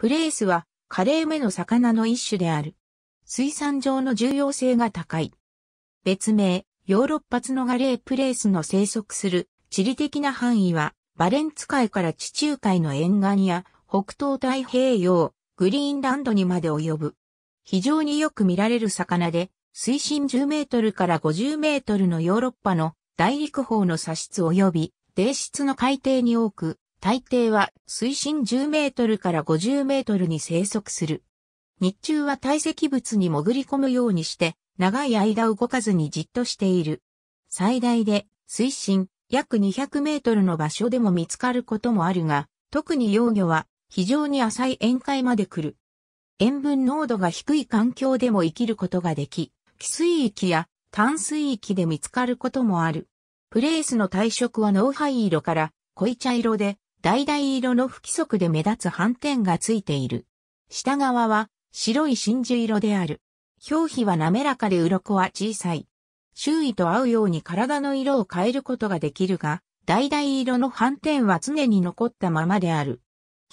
プレースはカレー目の魚の一種である。水産上の重要性が高い。別名、ヨーロッパツノガレープレースの生息する地理的な範囲は、バレンツ海から地中海の沿岸や北東太平洋、グリーンランドにまで及ぶ。非常によく見られる魚で、水深10メートルから50メートルのヨーロッパの大陸方の砂質及び、泥質の海底に多く、大抵は水深10メートルから50メートルに生息する。日中は堆積物に潜り込むようにして、長い間動かずにじっとしている。最大で水深約200メートルの場所でも見つかることもあるが、特に幼魚は非常に浅い宴海まで来る。塩分濃度が低い環境でも生きることができ、寄水域や淡水域で見つかることもある。プレースの体色は濃灰色から濃い茶色で、橙色の不規則で目立つ斑点がついている。下側は白い真珠色である。表皮は滑らかで鱗は小さい。周囲と合うように体の色を変えることができるが、橙色の斑点は常に残ったままである。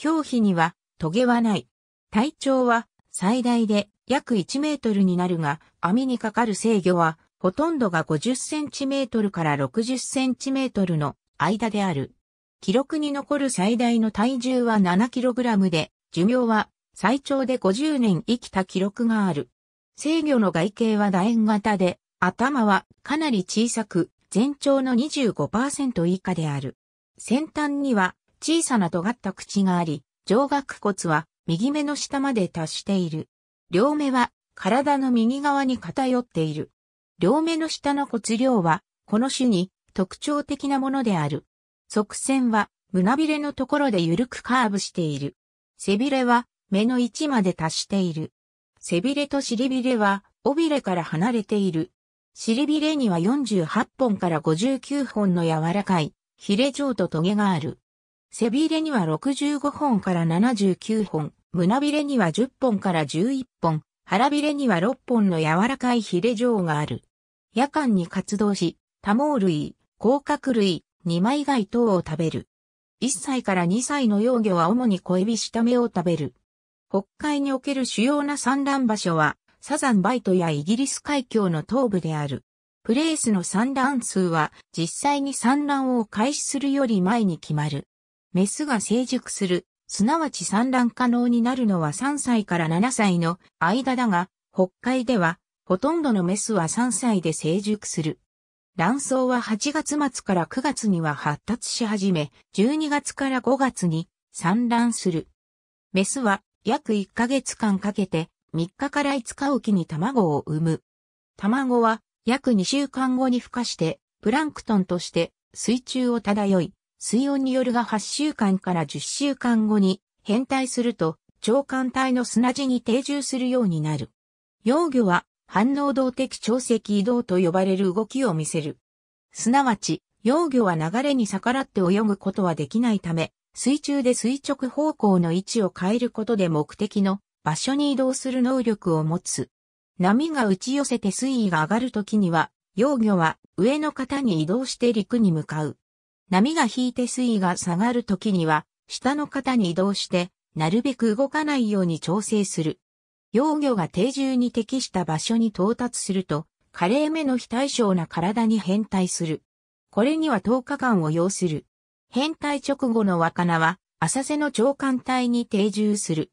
表皮にはトゲはない。体長は最大で約1メートルになるが、網にかかる制御はほとんどが50センチメートルから60センチメートルの間である。記録に残る最大の体重は 7kg で、寿命は最長で50年生きた記録がある。制御の外形は楕円型で、頭はかなり小さく、全長の25%以下である。先端には小さな尖った口があり、上顎骨は右目の下まで達している。両目は体の右側に偏っている。両目の下の骨量は、この種に特徴的なものである。側線は胸びれのところで緩くカーブしている。背びれは目の位置まで達している。背びれと尻びれは尾びれから離れている。尻びれには48本から59本の柔らかいヒレ状とトゲがある。背びれには65本から79本、胸びれには10本から11本、腹びれには6本の柔らかいヒレ状がある。夜間に活動し、多毛類、甲殻類、二枚貝等を食べる。1歳から2歳の幼魚は主に小エビ下目を食べる。北海における主要な産卵場所は、サザンバイトやイギリス海峡の東部である。プレイスの産卵数は実際に産卵を開始するより前に決まる。メスが成熟する、すなわち産卵可能になるのは3歳から7歳の間だが、北海ではほとんどのメスは3歳で成熟する。卵巣は8月末から9月には発達し始め、12月から5月に産卵する。メスは約1ヶ月間かけて3日から5日おきに卵を産む。卵は約2週間後に孵化して、プランクトンとして水中を漂い、水温によるが8週間から10週間後に変態すると、長官体の砂地に定住するようになる。幼魚は反応動的潮汐移動と呼ばれる動きを見せる。すなわち、幼魚は流れに逆らって泳ぐことはできないため、水中で垂直方向の位置を変えることで目的の場所に移動する能力を持つ。波が打ち寄せて水位が上がるときには、幼魚は上の方に移動して陸に向かう。波が引いて水位が下がるときには、下の方に移動して、なるべく動かないように調整する。幼魚が定住に適した場所に到達すると、カレー目の非対称な体に変態する。これには10日間を要する。変態直後の若菜は、浅瀬の長官体に定住する。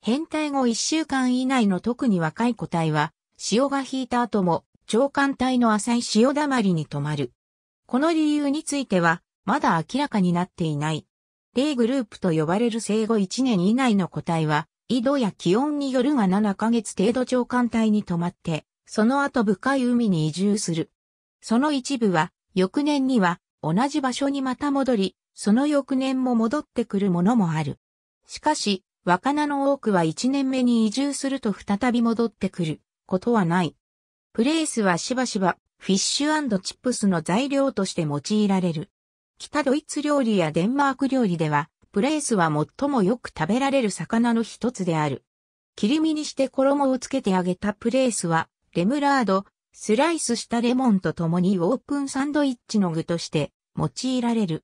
変態後1週間以内の特に若い個体は、潮が引いた後も、長官体の浅い潮だまりに止まる。この理由については、まだ明らかになっていない。例グループと呼ばれる生後1年以内の個体は、緯度や気温によるが7ヶ月程度長官帯に泊まって、その後深い海に移住する。その一部は、翌年には同じ場所にまた戻り、その翌年も戻ってくるものもある。しかし、若菜の多くは1年目に移住すると再び戻ってくることはない。プレイスはしばしばフィッシュチップスの材料として用いられる。北ドイツ料理やデンマーク料理ではプレースは最もよく食べられる魚の一つである。切り身にして衣をつけて揚げたプレースは、レムラード、スライスしたレモンと共にオープンサンドイッチの具として用いられる。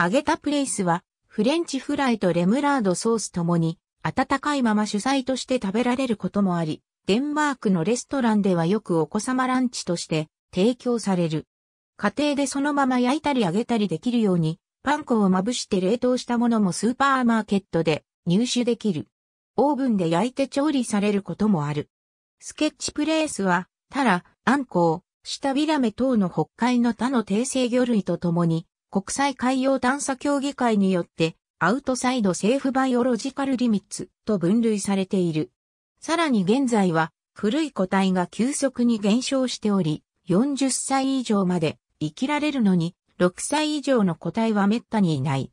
揚げたプレースは、フレンチフライとレムラードソースともに、温かいまま主菜として食べられることもあり、デンマークのレストランではよくお子様ランチとして提供される。家庭でそのまま焼いたり揚げたりできるようにパン粉をまぶして冷凍したものもスーパーマーケットで入手できる。オーブンで焼いて調理されることもある。スケッチプレースは、タラ、アンコウ、シタビラメ等の北海の他の低性魚類とともに、国際海洋探査協議会によって、アウトサイドセーフバイオロジカルリミッツと分類されている。さらに現在は、古い個体が急速に減少しており、40歳以上まで生きられるのに6歳以上の個体は滅多にいない。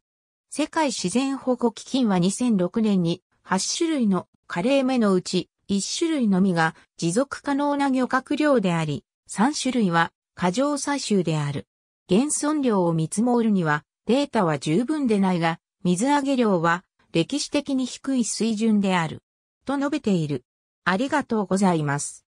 世界自然保護基金は2006年に8種類のカレー目のうち1種類のみが持続可能な漁獲量であり、3種類は過剰採集である。減損量を見積もるにはデータは十分でないが、水揚げ量は歴史的に低い水準である。と述べている。ありがとうございます。